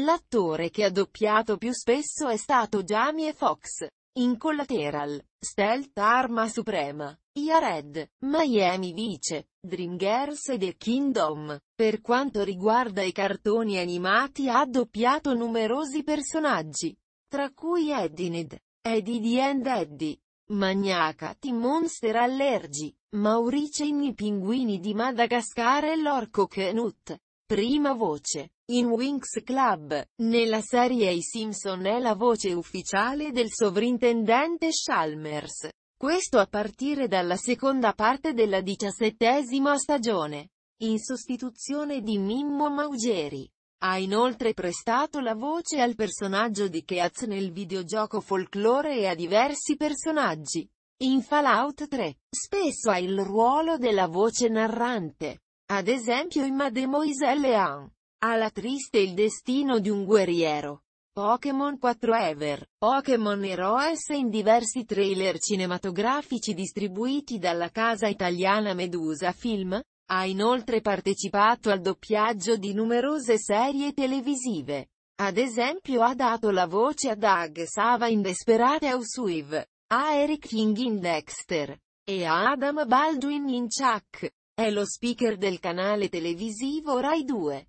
L'attore che ha doppiato più spesso è stato Jamie Foxx, in Collateral, Stealth Arma Suprema, Iared, Miami Vice, Dreamgirls e The Kingdom. Per quanto riguarda i cartoni animati ha doppiato numerosi personaggi, tra cui Edined, Eddie the End Eddie, Magnacati T-Monster Allergy, Maurice in I Pinguini di Madagascar e l'Orco Knut. Prima voce. In Winx Club, nella serie I Simpson è la voce ufficiale del sovrintendente Chalmers. Questo a partire dalla seconda parte della diciassettesima stagione. In sostituzione di Mimmo Maugeri. Ha inoltre prestato la voce al personaggio di Keats nel videogioco Folklore e a diversi personaggi. In Fallout 3, spesso ha il ruolo della voce narrante. Ad esempio in Mademoiselle Leanne. Alla triste il destino di un guerriero. Pokémon 4 Ever. Pokémon Heroes in diversi trailer cinematografici distribuiti dalla casa italiana Medusa Film. Ha inoltre partecipato al doppiaggio di numerose serie televisive. Ad esempio ha dato la voce a Doug Sava in Desperate Housewives, a Eric King in Dexter, e a Adam Baldwin in Chuck. È lo speaker del canale televisivo Rai 2.